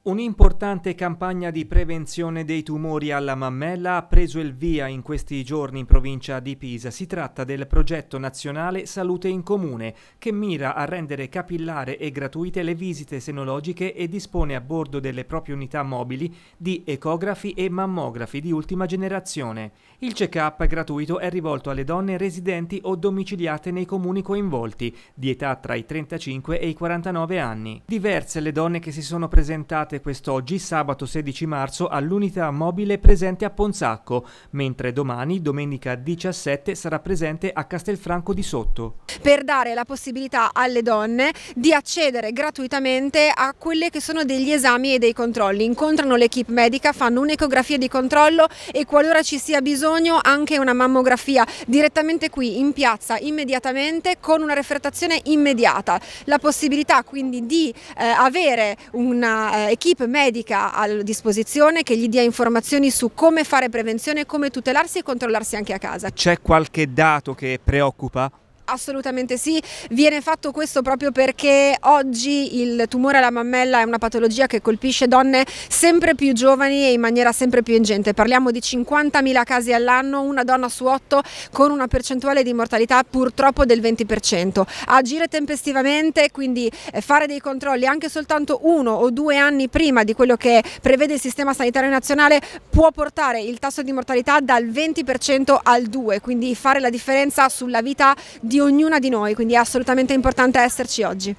Un'importante campagna di prevenzione dei tumori alla mammella ha preso il via in questi giorni in provincia di Pisa. Si tratta del progetto nazionale Salute in Comune, che mira a rendere capillare e gratuite le visite senologiche e dispone a bordo delle proprie unità mobili di ecografi e mammografi di ultima generazione. Il check-up gratuito è rivolto alle donne residenti o domiciliate nei comuni coinvolti, di età tra i 35 e i 49 anni. Diverse le donne che si sono presentate ospite quest'oggi, sabato 16 marzo, all'unità mobile presente a Ponzacco, mentre domani, domenica 17, sarà presente a Castelfranco di Sotto. Per dare la possibilità alle donne di accedere gratuitamente a quelle che sono degli esami e dei controlli. Incontrano l'equipe medica, fanno un'ecografia di controllo e qualora ci sia bisogno anche una mammografia direttamente qui in piazza immediatamente con una refertazione immediata. La possibilità quindi di eh, avere una eh, un'equipe medica a disposizione che gli dia informazioni su come fare prevenzione, come tutelarsi e controllarsi anche a casa. C'è qualche dato che preoccupa? Assolutamente sì, viene fatto questo proprio perché oggi il tumore alla mammella è una patologia che colpisce donne sempre più giovani e in maniera sempre più ingente. Parliamo di 50.000 casi all'anno, una donna su otto con una percentuale di mortalità purtroppo del 20%. Agire tempestivamente, quindi eh, fare dei controlli anche soltanto uno o due anni prima di quello che prevede il sistema sanitario nazionale può portare il tasso di mortalità dal 20% al 2%, quindi fare la differenza sulla vita di ognuna di noi, quindi è assolutamente importante esserci oggi.